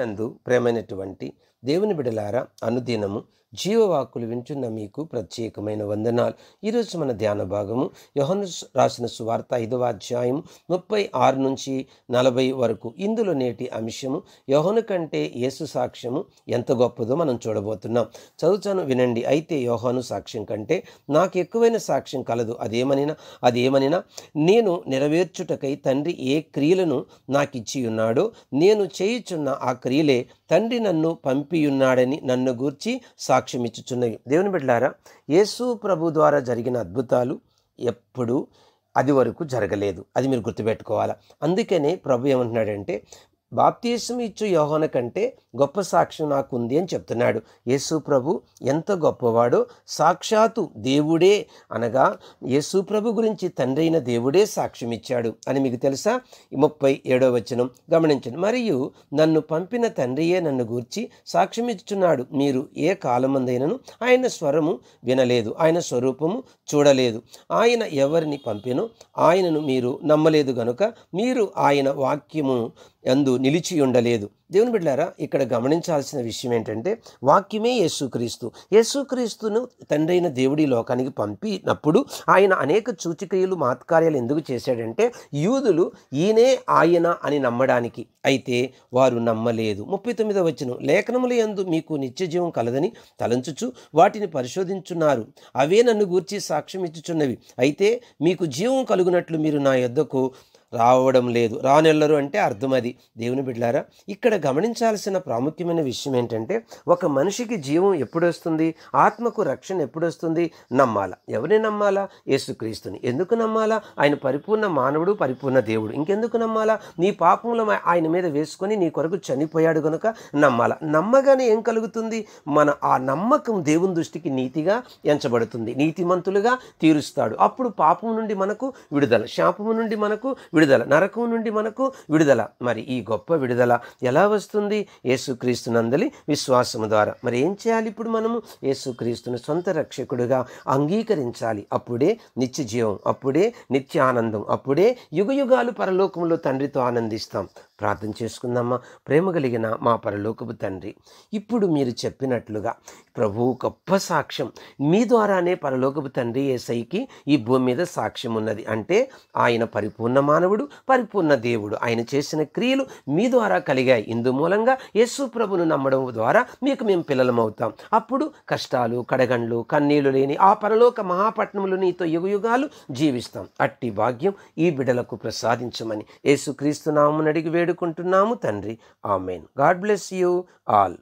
నందు ప్రేమైనటువంటి దేవుని బిడలారా అనుదినము జీవవాకులు వింటున్న మీకు ప్రత్యేకమైన వందనాలు ఈరోజు మన ధ్యాన భాగము యోహను రాసిన సువార్త ఐదవ అధ్యాయం ముప్పై ఆరు నుంచి నలభై వరకు ఇందులో నేటి అంశము యోహను కంటే యేసు సాక్ష్యము ఎంత గొప్పదో మనం చూడబోతున్నాం చదువుతాను వినండి అయితే యోహను సాక్ష్యం కంటే నాకు ఎక్కువైన సాక్ష్యం కలదు అదేమనినా అదేమనినా నేను నెరవేర్చుటకై తండ్రి ఏ క్రియలను నాకు ఇచ్చి ఉన్నాడో నేను చేయుచున్న ఆ క్రియలే తండ్రి నన్ను పంపియున్నాడని నన్ను గూర్చి సాక్ష్యమిచ్చుచున్నవి దేవుని బిడ్డారా యేసు ప్రభు ద్వారా జరిగిన అద్భుతాలు ఎప్పుడూ అది వరకు జరగలేదు అది మీరు గుర్తుపెట్టుకోవాలా అందుకనే ప్రభు ఏమంటున్నాడంటే బాప్తీసం ఇచ్చు యోహోన కంటే గొప్ప సాక్ష్యం నాకుంది అని చెప్తున్నాడు యేసు ప్రభు ఎంత గొప్పవాడో సాక్షాత్తు దేవుడే అనగా యేసు ప్రభు గురించి తండ్రైన దేవుడే సాక్ష్యం ఇచ్చాడు అని మీకు తెలుసా ముప్పై ఏడో వచనం గమనించండి మరియు నన్ను పంపిన తండ్రియే నన్ను గూర్చి సాక్ష్యం ఇచ్చున్నాడు మీరు ఏ కాలమందైనను ఆయన స్వరము వినలేదు ఆయన స్వరూపము చూడలేదు ఆయన ఎవరిని పంపినో ఆయనను మీరు నమ్మలేదు గనుక మీరు ఆయన వాక్యము ఎందు నిలిచి ఉండలేదు దేవుని బిడ్డారా ఇక్కడ గమనించాల్సిన విషయం ఏంటంటే వాక్యమే యేసుక్రీస్తు యేసుక్రీస్తును తండ్రైన దేవుడి లోకానికి పంపినప్పుడు ఆయన అనేక చూచిక్రియలు మాత్కార్యాలు ఎందుకు చేశాడంటే యూదులు ఈయనే ఆయన అని నమ్మడానికి అయితే వారు నమ్మలేదు ముప్పై తొమ్మిదో వచ్చిన లేఖనములు ఎందు మీకు జీవం కలదని తలంచుచు వాటిని పరిశోధించున్నారు అవే నన్ను గూర్చి సాక్ష్యం ఇచ్చుచున్నవి అయితే మీకు జీవం కలుగునట్లు మీరు నా యొద్దకు రావడం లేదు రానెల్లరు అంటే అర్థం అది దేవుని బిడ్డారా ఇక్కడ గమనించాల్సిన ప్రాముఖ్యమైన విషయం ఏంటంటే ఒక మనిషికి జీవం ఎప్పుడు వస్తుంది ఆత్మకు రక్షణ ఎప్పుడు వస్తుంది నమ్మాలా ఎవరిని నమ్మాలా యేసుక్రీస్తుని ఎందుకు నమ్మాలా ఆయన పరిపూర్ణ మానవుడు పరిపూర్ణ దేవుడు ఇంకెందుకు నమ్మాలా నీ పాపముల ఆయన మీద వేసుకొని నీ కొరకు చనిపోయాడు కనుక నమ్మాలా నమ్మగానే ఏం కలుగుతుంది మన ఆ నమ్మకం దేవుని దృష్టికి నీతిగా ఎంచబడుతుంది నీతిమంతులుగా తీరుస్తాడు అప్పుడు పాపం నుండి మనకు విడుదల శాపము నుండి మనకు విడుదల విడుదల నరకం నుండి మనకు విడుదల మరి ఈ గొప్ప విడుదల ఎలా వస్తుంది యేసుక్రీస్తు నందలి విశ్వాసము ద్వారా మరి ఏం చేయాలి ఇప్పుడు మనము యేసుక్రీస్తును సొంత రక్షకుడుగా అంగీకరించాలి అప్పుడే నిత్య జీవం అప్పుడే నిత్య ఆనందం అప్పుడే యుగయుగాలు పరలోకంలో తండ్రితో ఆనందిస్తాం ప్రార్థన చేసుకుందామా ప్రేమ కలిగిన మా పరలోకపు తండ్రి ఇప్పుడు మీరు చెప్పినట్లుగా ప్రభు గొప్ప సాక్ష్యం మీ ద్వారానే పరలోకపు తండ్రి ఏసైకి ఈ భూమి మీద సాక్ష్యం ఉన్నది అంటే ఆయన పరిపూర్ణ మానవుడు పరిపూర్ణ దేవుడు ఆయన చేసిన క్రియలు మీ ద్వారా కలిగాయి ఇందు మూలంగా యేసు ప్రభును నమ్మడం ద్వారా మీకు మేము పిల్లలమవుతాం అప్పుడు కష్టాలు కడగండ్లు కన్నీళ్లు లేని ఆ పరలోక మహాపట్నములు నీతో యుగయుగాలు జీవిస్తాం అట్టి భాగ్యం ఈ బిడలకు ప్రసాదించమని యేసుక్రీస్తు నామని వేడు వేడుకుంటున్నాము తండ్రి amen God bless you all